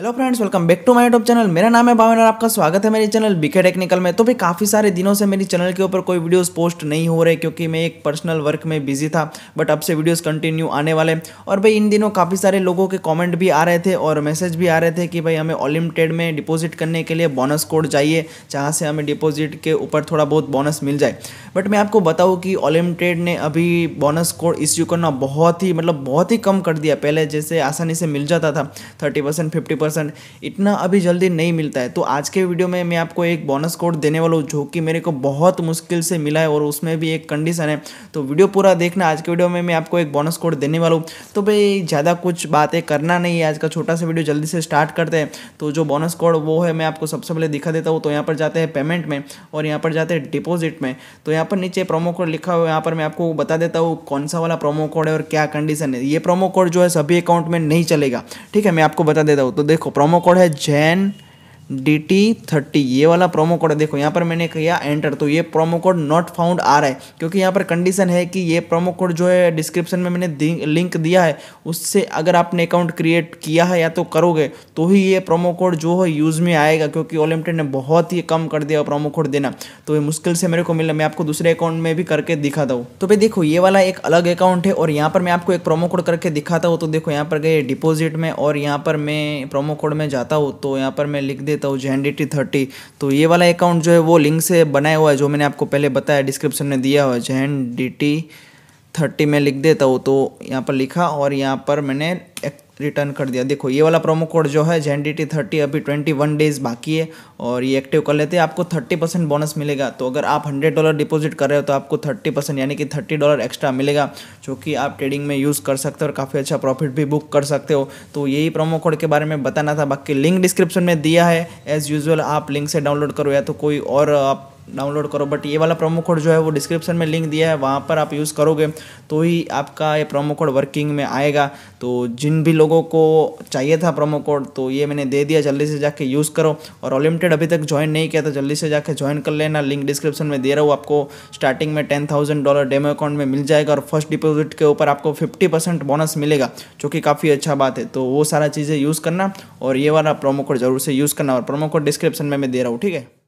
hello friends welcome back to my YouTube channel मेरा नाम है भावन और आपका स्वागत है मेरे चैनल बीके टेक्निकल में तो भी काफ़ी सारे दिनों से मेरी चैनल के ऊपर कोई वीडियोस पोस्ट नहीं हो रहे क्योंकि मैं एक पर्सनल वर्क में बिजी था बट अब से वीडियोस कंटिन्यू आने वाले और भाई इन दिनों काफ़ी सारे लोगों के कॉमेंट भी आ रहे थे और मैसेज भी आ रहे थे कि भाई हमें ऑलिमिटेड में डिपोजिट करने के लिए बोनस कोड चाहिए जहाँ से हमें डिपोजिट के ऊपर थोड़ा बहुत बोनस मिल जाए बट मैं आपको बताऊँ कि ऑलिमिटेड ने अभी बोनस कोड इश्यू करना बहुत ही मतलब बहुत ही कम कर दिया पहले जैसे आसानी से मिल जाता था थर्टी परसेंट परसेंट इतना अभी जल्दी नहीं मिलता है तो आज के वीडियो में मैं आपको एक बोनस कोड देने वाला हूँ जो कि मेरे को बहुत मुश्किल से मिला है और उसमें भी एक कंडीशन है तो वीडियो पूरा देखना आज के वीडियो में मैं आपको एक बोनस कोड देने वाला हूँ तो भाई ज़्यादा कुछ बातें करना नहीं है आज का छोटा सा वीडियो जल्दी से स्टार्ट करते हैं तो जो बोनस कोड वो है मैं आपको सबसे पहले दिखा देता हूँ तो यहाँ पर जाते हैं पेमेंट में और यहाँ पर जाते हैं डिपॉजिट में तो यहाँ पर नीचे प्रोमो कोड लिखा हुआ है यहाँ पर मैं आपको बता देता हूँ कौन सा वाला प्रोमो कोड है और क्या कंडीशन है ये प्रोमो कोड जो है सभी अकाउंट में नहीं चलेगा ठीक है मैं आपको बता देता हूँ तो देख देखो प्रोमो कोड है जैन डी टी थर्टी ये वाला प्रोमो कोड देखो यहाँ पर मैंने किया एंटर तो ये प्रोमो कोड नॉट फाउंड आ रहा है क्योंकि यहाँ पर कंडीशन है कि ये प्रोमो कोड जो है डिस्क्रिप्शन में मैंने लिंक दिया है उससे अगर आपने अकाउंट क्रिएट किया है या तो करोगे तो ही ये प्रोमो कोड जो है यूज़ में आएगा क्योंकि ओलिमिटेड ने बहुत ही कम कर दिया प्रोमो कोड देना तो ये मुश्किल से मेरे को मिला मैं आपको दूसरे अकाउंट में भी करके दिखाता हूँ तो भाई देखो ये वाला एक अलग अकाउंट है और यहाँ पर मैं आपको एक प्रोमो कोड करके दिखाता हूँ तो देखो यहाँ पर गए डिपोजिट में और यहाँ पर मैं प्रोमो कोड में जाता हूँ तो यहाँ पर मैं लिख देता देता हूँ जे एन डी थर्टी तो ये वाला अकाउंट जो है वो लिंक से बनाया हुआ है जो मैंने आपको पहले बताया डिस्क्रिप्शन में दिया हुआ है J N D T thirty में लिख देता हूँ तो यहाँ पर लिखा और यहाँ पर मैंने रिटर्न कर दिया देखो ये वाला प्रोमो कोड जो है जे डी टी थर्टी अभी ट्वेंटी वन डेज़ बाकी है और ये एक्टिव कर लेते हैं आपको थर्टी परसेंट बोनस मिलेगा तो अगर आप हंड्रेड डॉलर डिपॉजिट कर रहे हो तो आपको थर्टी परसेंट यानी कि थर्टी डॉलर एक्स्ट्रा मिलेगा जो कि आप ट्रेडिंग में यूज़ कर सकते हो और काफ़ी अच्छा प्रॉफिट भी बुक कर सकते हो तो यही प्रोमो कोड के बारे में बताना था बाकी लिंक डिस्क्रिप्शन में दिया है एज़ यूजल आप लिंक से डाउनलोड करो या तो कोई और आप डाउनलोड करो बट ये वाला प्रोमो कोड जो है वो डिस्क्रिप्शन में लिंक दिया है वहाँ पर आप यूज़ करोगे तो ही आपका ये प्रोमो कोड वर्किंग में आएगा तो जिन भी लोगों को चाहिए था प्रोमो कोड तो ये मैंने दे दिया जल्दी से जाके यूज़ करो और ऑलिमिटेड अभी तक ज्वाइन नहीं किया तो जल्दी से जाके ज्वाइन कर लेना लिंक डिस्क्रिप्शन में दे रहा हूँ आपको स्टार्टिंग में ten thousand dollar demo account में मिल जाएगा और फर्स्ट डिपोजिट के ऊपर आपको फिफ्टी परसेंट बोनस मिलेगा जो कि काफ़ी अच्छा बात है तो वो सारा चीज़ें यूज़ करना और ये वाला प्रोमो कोड जरूर से यूज़ करना और प्रोमो कोड डिस्क्रिप्शन में मैं दे रहा हूँ ठीक है